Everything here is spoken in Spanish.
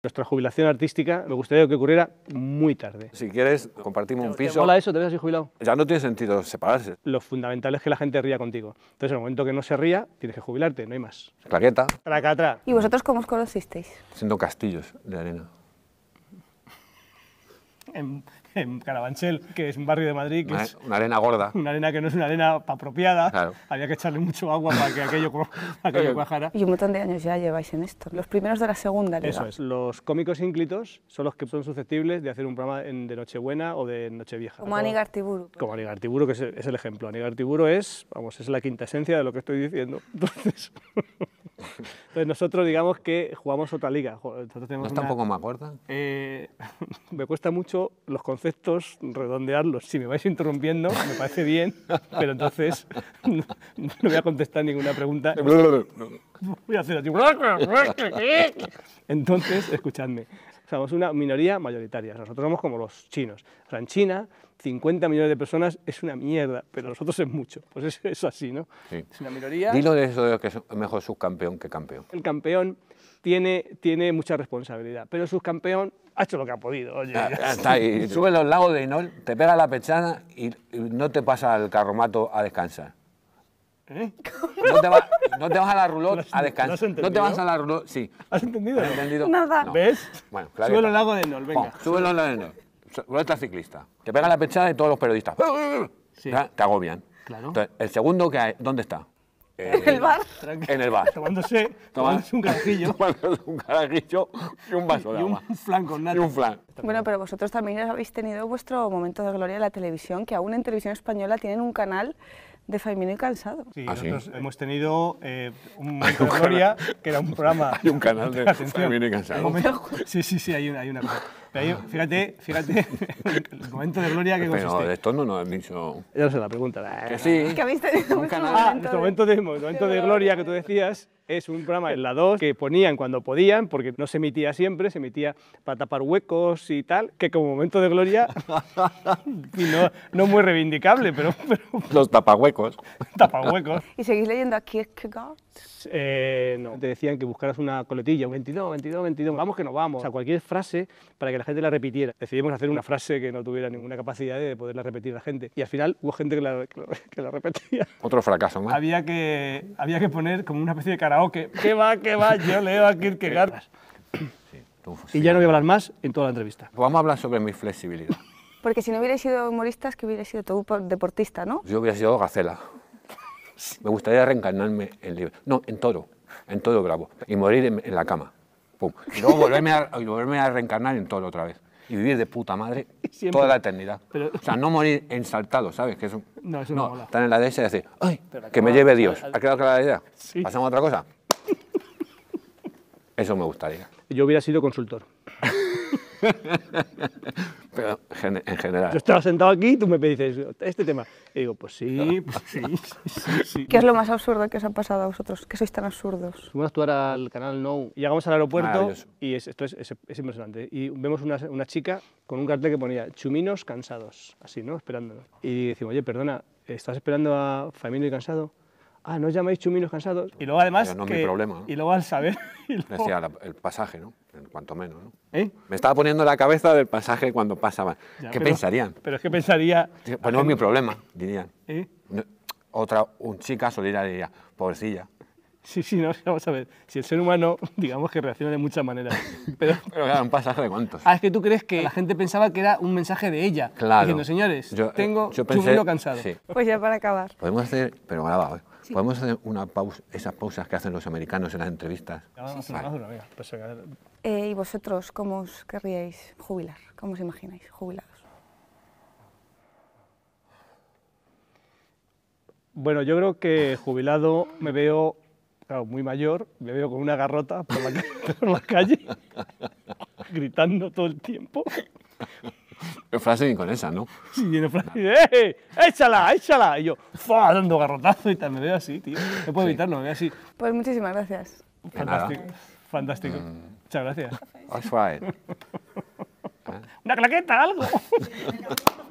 Nuestra jubilación artística me gustaría que ocurriera muy tarde. Si quieres, compartimos un piso. Hola, eso, te ves así jubilado. Ya no tiene sentido separarse. Lo fundamental es que la gente ría contigo. Entonces, en el momento que no se ría, tienes que jubilarte, no hay más. Claqueta. Tracatra. ¿Y vosotros cómo os conocisteis? Siendo castillos de arena en, Carabanchel, que es un barrio de Madrid. Que una, es una arena gorda. Una arena que no es una arena apropiada. Claro. Había que echarle mucho agua para que aquello, cuajara. Y un montón de años ya lleváis en esto. Los primeros de la segunda Eso es. Los cómicos ínclitos son los que son susceptibles de hacer un programa en, de Nochebuena o de Nochevieja. Como Tiburo. Pues. Como Tiburo, que es, el ejemplo. Tiburo es, vamos, es la quinta esencia de lo que estoy diciendo. Entonces... Entonces nosotros digamos que jugamos otra liga. tenemos ¿No está un más eh, me cuesta mucho los conceptos redondearlos. Si me vais interrumpiendo, me parece bien, pero entonces no, voy a contestar ninguna pregunta. voy a hacer así. Entonces, escuchadme somos una minoría mayoritaria, nosotros somos como los chinos. O sea, en China 50 millones de personas es una mierda, pero nosotros es mucho. Pues es, es así, ¿no? Sí. Es una minoría. Dilo de eso de que es mejor subcampeón que campeón. El campeón tiene, tiene mucha responsabilidad, pero el subcampeón ha hecho lo que ha podido. Oye, Sube los lagos de Inol, te pega la pechana y, no te pasa el carromato a descansar. ¿Eh? No, te vas a la rulot a descansar. No te vas a la rulot, sí. ¿Has entendido? Nada. ¿Ves? Bueno, claro. Súbelo al lago de Nol, venga. Oh, súbelo al lago de Nol. Ruleta ciclista. Te pega la pechada de todos los periodistas. Te agobian. Claro. Entonces, el segundo, que hay, ¿dónde está? ¿En el eh, bar? En el bar. Tomándose, tomándose un carajillo. tomándose un carajillo y un vaso de agua. Y un flan con nada. Y un flan. Bueno, pero vosotros también habéis tenido vuestro momento de gloria en la televisión, que aún en televisión española tienen un canal de Faimino y Cansado. Ah, sí, nosotros hemos tenido eh, un momento de gloria, que era un programa... Hay un canal de Faimino y Cansado. sí, sí, sí, hay una, hay una Pero fíjate, fíjate el momento de gloria que consiste. Pero esto no nos han dicho... Ya no sé, la pregunta. Que sí. que habéis tenido un canal. Ah, momento de, momento de gloria que tú decías es un programa en la 2 que ponían cuando podían, porque no se emitía siempre, se emitía para tapar huecos y tal, que como momento de gloria, no, muy reivindicable, pero, Los tapahuecos. tapahuecos. ¿Y seguís leyendo aquí Kierkegaard? Eh, no, te decían que buscaras una coletilla, un 22, 22, 22, vamos que nos vamos. O sea, cualquier frase para que la gente la repitiera. Decidimos hacer una frase que no tuviera ninguna capacidad de poderla repetir la gente. Y al final hubo gente que la, que la repetía. Otro fracaso, ¿no? Había que, había que poner como una especie de cara ¿Qué va, qué va? Yo leo a Kierkegaard. y ya no voy a hablar más en toda la entrevista. Vamos a hablar sobre mi flexibilidad. Porque si no hubiera sido es que hubiera sido todo deportista, ¿no? Yo hubiera sido gacela. Me gustaría reencarnarme en libro. No, en toro. En toro bravo. Y morir en, la cama. Y luego volverme a, volverme a reencarnar en toro otra vez. Y vivir de puta madre Toda la eternidad. O sea, no morir ensaltado, ¿sabes? Que eso, no, eso no, Estar en la dehesa y decir, ¡ay! que me lleve Dios. ¿Ha quedado clara la idea? Sí. ¿Pasamos a otra cosa? eso me gustaría. Yo hubiera sido consultor. en general. Yo estaba sentado aquí y tú me dices, este tema. Y digo, pues sí, pues sí, sí, sí, ¿Qué es lo más absurdo que os ha pasado a vosotros? Que sois tan absurdos. Fuimos a actuar al canal No. Llegamos al aeropuerto y esto es, es, impresionante. Y vemos una, una chica con un cartel que ponía chuminos cansados, así, ¿no? Esperándonos. Y decimos, oye, perdona, ¿estás esperando a Famino y Cansado? ah, no os llamáis chuminos cansados. Y luego además... Pero no es mi problema. ¿no? Y luego al saber... Decía el pasaje, ¿no? En cuanto menos, ¿no? ¿Eh? Me estaba poniendo la cabeza del pasaje cuando pasaba. ¿Qué pensarían? Pero es que pensaría... Pues no es mi problema, dirían. ¿Eh? Otra, un chica solía diría, pobrecilla. Sí, sí, no, vamos a ver. Si el ser humano, digamos que reacciona de muchas maneras. Pero, pero claro, un pasaje de cuántos. Ah, es que tú crees que la gente pensaba que era un mensaje de ella. Claro. Diciendo, señores, yo, eh, tengo yo pensé, cansado. Pues ya para acabar. Podemos hacer, pero grabado, ¿eh? ¿Podemos hacer una pausa, esas pausas que hacen los americanos en las entrevistas? Pues, eh, ¿Y vosotros cómo os querríais jubilar? ¿Cómo os imagináis jubilados? Bueno, yo creo que jubilado me veo claro, muy mayor, me veo con una garrota por la calle, gritando todo el tiempo. Una frase con esa, ¿no? Sí, una frase. ¡Eh! ¡Échala! ¡Échala! Y yo, ¡fua! Dando garrotazo y tal. Me veo así, tío. No puedo evitarlo, me veo así. Pues muchísimas gracias. Pues fantástico. Fantástico. Mm. Muchas gracias. ¡Una claqueta, algo!